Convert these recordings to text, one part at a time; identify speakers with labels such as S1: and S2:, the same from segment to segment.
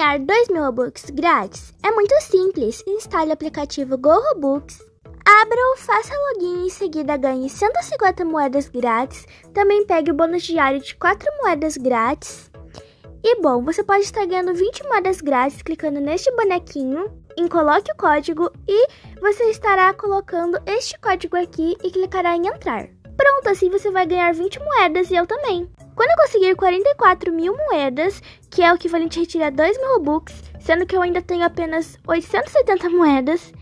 S1: ganhar mil Robux grátis? É muito simples. Instale o aplicativo Robux, abra-o, faça login e em seguida ganhe 150 moedas grátis. Também pegue o bônus diário de 4 moedas grátis. E bom, você pode estar ganhando 20 moedas grátis clicando neste bonequinho em coloque o código e você estará colocando este código aqui e clicará em entrar. Pronto, assim você vai ganhar 20 moedas e eu também. Quando eu conseguir 44 mil moedas, que é o equivalente a retirar 2 mil Robux, sendo que eu ainda tenho apenas 870 moedas,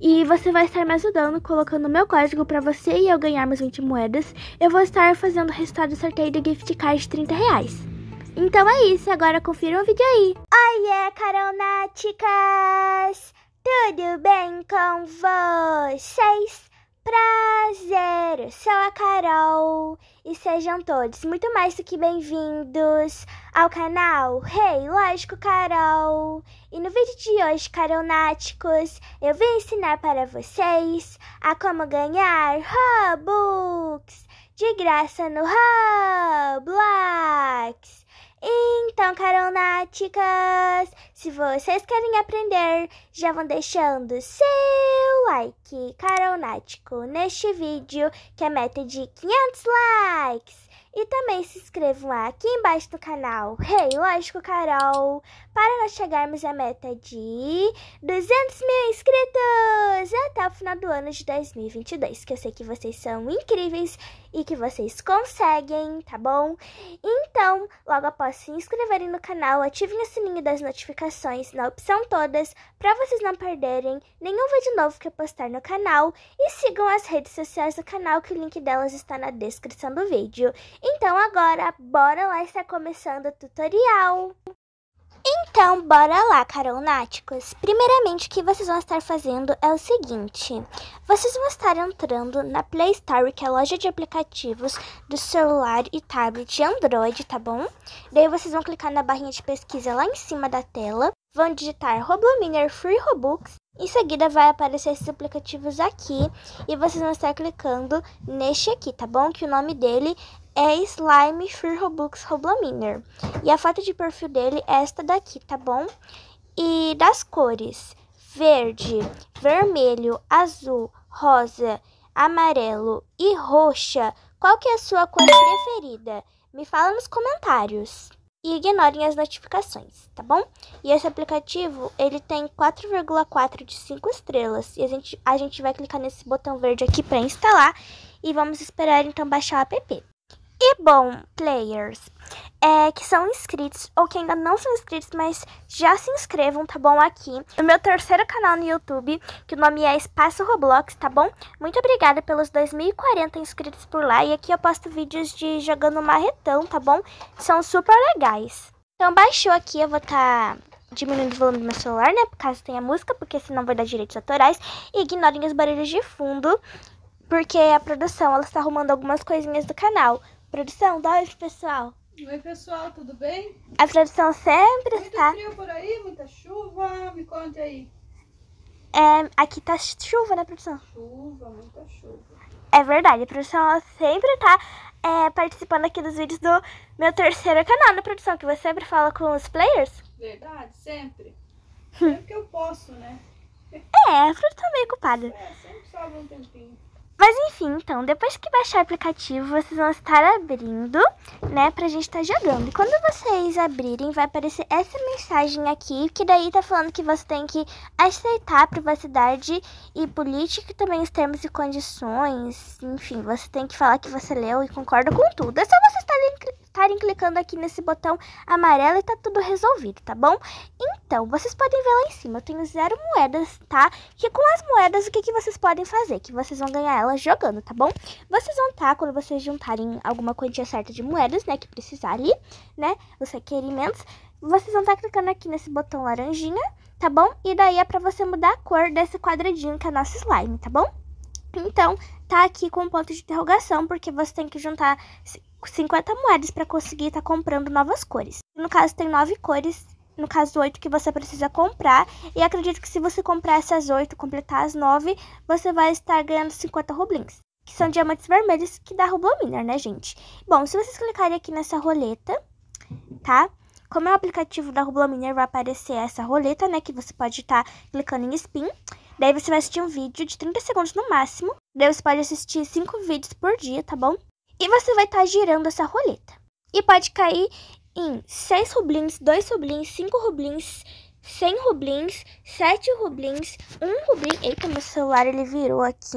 S1: e você vai estar me ajudando colocando meu código para você e eu ganhar mais 20 moedas, eu vou estar fazendo o resultado do sorteio do gift card de 30 reais. Então é isso, agora confira o vídeo aí. Oi, é caronáticas! Tudo bem com vocês? Prazer! Sou a Carol e sejam todos muito mais do que bem-vindos ao canal Rei hey, Lógico Carol. E no vídeo de hoje, Caronáticos, eu vim ensinar para vocês a como ganhar Robux de graça no Roblox. Então, Caronáticas, se vocês querem aprender, já vão deixando seu like, Carol Nático, neste vídeo que é meta de 500 likes. E também se inscrevam aqui embaixo no canal Rei hey, Lógico Carol para nós chegarmos à meta de 200 mil inscritos até o final do ano de 2022. Que eu sei que vocês são incríveis e que vocês conseguem, tá bom? Então, logo após se inscreverem no canal, ativem o sininho das notificações na opção todas para vocês não perderem nenhum vídeo novo que eu postar no canal e sigam as redes sociais do canal que o link delas está na descrição do vídeo. Então agora, bora lá, está começando o tutorial! Então, bora lá, caronáticos! Primeiramente, o que vocês vão estar fazendo é o seguinte. Vocês vão estar entrando na Play Store, que é a loja de aplicativos do celular e tablet Android, tá bom? Daí vocês vão clicar na barrinha de pesquisa lá em cima da tela, vão digitar Roblominer Free Robux, em seguida vai aparecer esses aplicativos aqui e vocês vão estar clicando neste aqui, tá bom? Que o nome dele é Slime Free Robux Roblominer. E a foto de perfil dele é esta daqui, tá bom? E das cores: verde, vermelho, azul, rosa, amarelo e roxa. Qual que é a sua cor preferida? Me fala nos comentários. E ignorem as notificações, tá bom? E esse aplicativo, ele tem 4,4 de 5 estrelas. E a gente, a gente vai clicar nesse botão verde aqui para instalar. E vamos esperar então baixar o app. E bom, players é, que são inscritos ou que ainda não são inscritos, mas já se inscrevam, tá bom? Aqui no meu terceiro canal no YouTube, que o nome é Espaço Roblox, tá bom? Muito obrigada pelos 2040 inscritos por lá. E aqui eu posto vídeos de jogando marretão, tá bom? São super legais. Então baixou aqui, eu vou estar. Tá diminuindo o volume do meu celular, né? Por caso tenha música, porque senão vai dar direitos autorais. E ignorem os barulhos de fundo, porque a produção ela está arrumando algumas coisinhas do canal. Produção, dá oi pessoal. Oi, pessoal, tudo bem? A produção sempre Muito está... Muito frio por aí, muita chuva, me conte aí. É, aqui tá chuva, né, produção? Chuva, muita chuva. É verdade, a produção sempre tá é, participando aqui dos vídeos do meu terceiro canal, né, produção? Que você sempre fala com os players. Verdade, sempre. Sempre que eu posso, né? É, a produção é meio ocupada. É, sempre sobra um tempinho. Mas enfim, então, depois que baixar o aplicativo, vocês vão estar abrindo, né, pra gente estar tá jogando. E quando vocês abrirem, vai aparecer essa mensagem aqui, que daí tá falando que você tem que aceitar a privacidade e política, e também os termos e condições, enfim, você tem que falar que você leu e concorda com tudo. É só vocês estarem estarem clicando aqui nesse botão amarelo e tá tudo resolvido, tá bom? Então, vocês podem ver lá em cima, eu tenho zero moedas, tá? Que com as moedas, o que, que vocês podem fazer? Que vocês vão ganhar elas jogando, tá bom? Vocês vão tá, quando vocês juntarem alguma quantia certa de moedas, né, que precisar ali, né, os requerimentos, vocês vão estar tá clicando aqui nesse botão laranjinha, tá bom? E daí é pra você mudar a cor desse quadradinho que é nosso slime, tá bom? Então, tá aqui com um ponto de interrogação, porque você tem que juntar 50 moedas para conseguir estar tá comprando novas cores. No caso, tem 9 cores, no caso, 8 que você precisa comprar. E acredito que se você comprar essas 8, completar as 9, você vai estar ganhando 50 rublins. Que são diamantes vermelhos que dá rublominer, né, gente? Bom, se vocês clicarem aqui nessa roleta, tá? Como é o aplicativo da Rublominer, vai aparecer essa roleta, né? Que você pode estar tá clicando em spin. Daí você vai assistir um vídeo de 30 segundos no máximo. Daí você pode assistir 5 vídeos por dia, tá bom? E você vai estar tá girando essa roleta. E pode cair em 6 rublins, 2 rublins, 5 rublins, 100 rublins, 7 rublins, 1 rublin. Eita, meu celular ele virou aqui.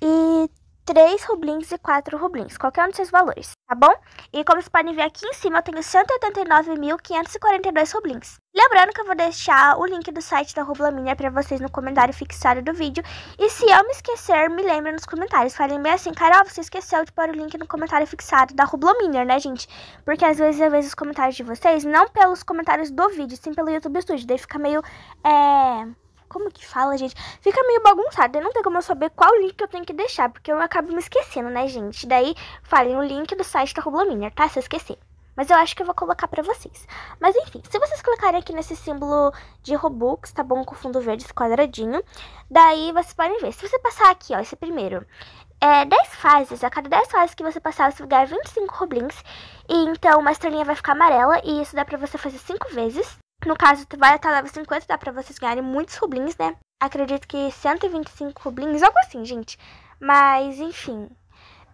S1: E 3 rublins e 4 rublins, qualquer um dos seus valores tá bom? E como vocês podem ver aqui em cima, eu tenho 189.542 rublins. Lembrando que eu vou deixar o link do site da Rublamina para vocês no comentário fixado do vídeo. E se eu me esquecer, me lembra nos comentários. Falem bem assim, Carol, você esqueceu de pôr o link no comentário fixado da Rublominer, né, gente? Porque às vezes eu vejo os comentários de vocês, não pelos comentários do vídeo, sim pelo YouTube Studio. Daí fica meio, é como que fala, gente? Fica meio bagunçado. Não tem como eu saber qual link que eu tenho que deixar, porque eu acabo me esquecendo, né, gente? Daí, falem o link do site da Rublominer, tá? Se eu esquecer. Mas eu acho que eu vou colocar pra vocês. Mas enfim, se vocês clicarem aqui nesse símbolo de Robux, tá bom? Com fundo verde, esse quadradinho. Daí vocês podem ver. Se você passar aqui, ó, esse primeiro. É 10 fases. A cada 10 fases que você passar, você vai ganhar 25 roblins. E então uma estrelinha vai ficar amarela. E isso dá pra você fazer 5 vezes. No caso, tu vai até level 50, dá pra vocês ganharem muitos rublins, né? Acredito que 125 rublins, algo assim, gente. Mas, enfim.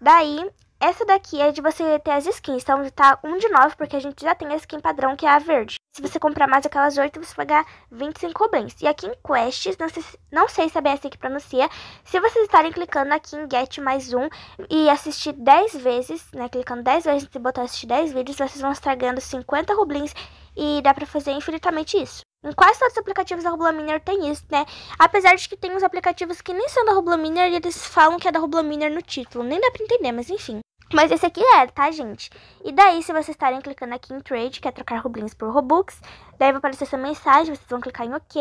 S1: Daí, essa daqui é de você ter as skins. Então, tá 1 de 9, porque a gente já tem a skin padrão, que é a verde. Se você comprar mais aquelas 8, você vai ganhar 25 rublins. E aqui em quests, não sei, não sei se é bem assim que pronuncia, se vocês estarem clicando aqui em get mais um e assistir 10 vezes, né, clicando 10 vezes nesse botão assistir 10 vídeos, vocês vão estar ganhando 50 rublins e dá para fazer infinitamente isso. Em quase todos os aplicativos da RoboLaminer tem isso, né? Apesar de que tem uns aplicativos que nem são da RoboLaminer e eles falam que é da RoboLaminer no título. Nem dá pra entender, mas enfim. Mas esse aqui é, tá, gente? E daí, se vocês estarem clicando aqui em Trade, que é trocar rublins por Robux, daí vai aparecer essa mensagem, vocês vão clicar em OK,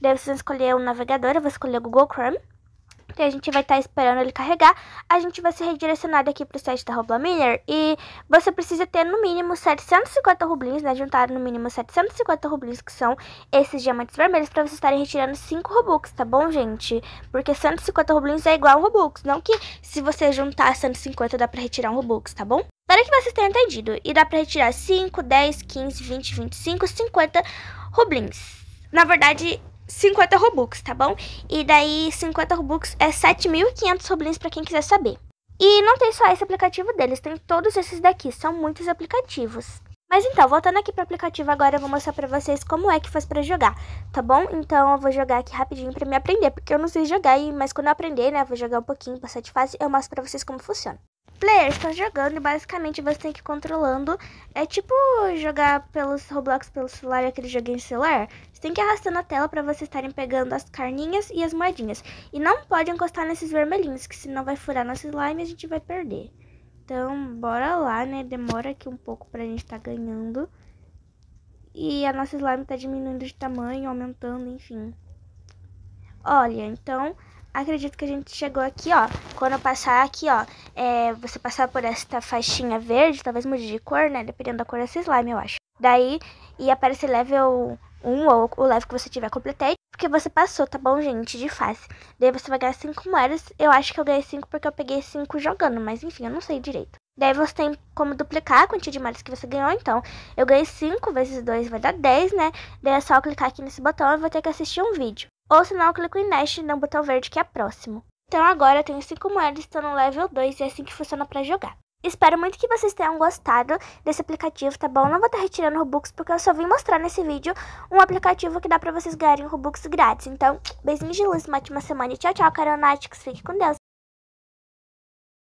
S1: daí vocês vão escolher o navegador, eu vou escolher o Google Chrome, e a gente vai estar tá esperando ele carregar. A gente vai ser redirecionado aqui para o site da RobloMiner. E você precisa ter no mínimo 750 rublins, né? Juntar no mínimo 750 rublins, que são esses diamantes vermelhos, para vocês estarem retirando 5 robux, tá bom, gente? Porque 150 rublins é igual a um robux. Não que se você juntar 150 dá para retirar um robux, tá bom? Espero que vocês tenham entendido. E dá pra retirar 5, 10, 15, 20, 25, 50 rublins. Na verdade, 50 Robux, tá bom? E daí 50 Robux é 7.500 roblins para quem quiser saber. E não tem só esse aplicativo deles, tem todos esses daqui, são muitos aplicativos. Mas então, voltando aqui para o aplicativo agora, eu vou mostrar para vocês como é que faz para jogar, tá bom? Então eu vou jogar aqui rapidinho para me aprender, porque eu não sei jogar, mas quando eu aprender, né, vou jogar um pouquinho, passar de fase, eu mostro para vocês como funciona player está jogando e basicamente você tem que ir controlando. É tipo jogar pelos Roblox pelo celular, aquele joguinho de celular. Você tem que ir arrastando a tela para vocês estarem pegando as carninhas e as moedinhas. E não pode encostar nesses vermelhinhos, que senão vai furar nosso slime e a gente vai perder. Então, bora lá, né? Demora aqui um pouco pra gente estar tá ganhando. E a nossa slime tá diminuindo de tamanho, aumentando, enfim. Olha, então, acredito que a gente chegou aqui, ó. Quando eu passar aqui, ó, é, você passar por esta faixinha verde, talvez mude de cor, né? Dependendo da cor desse slime, eu acho. Daí, e aparecer level 1 ou o level que você tiver completado, porque você passou, tá bom, gente? De fase. Daí você vai ganhar 5 moedas. Eu acho que eu ganhei 5 porque eu peguei 5 jogando, mas enfim, eu não sei direito. Daí você tem como duplicar a quantia de moedas que você ganhou, então. Eu ganhei 5 vezes 2 vai dar 10, né? Daí é só clicar aqui nesse botão e vou ter que assistir um vídeo. Ou se não, clico em Nest no botão verde que é próximo. Então agora eu tenho 5 moedas, estou no level 2 e é assim que funciona para jogar. Espero muito que vocês tenham gostado desse aplicativo, tá bom? Não vou estar retirando Robux porque eu só vim mostrar nesse vídeo um aplicativo que dá para vocês ganharem Robux grátis. Então, beijinhos de luz, uma ótima semana e tchau, tchau, caronatics. Fique com Deus.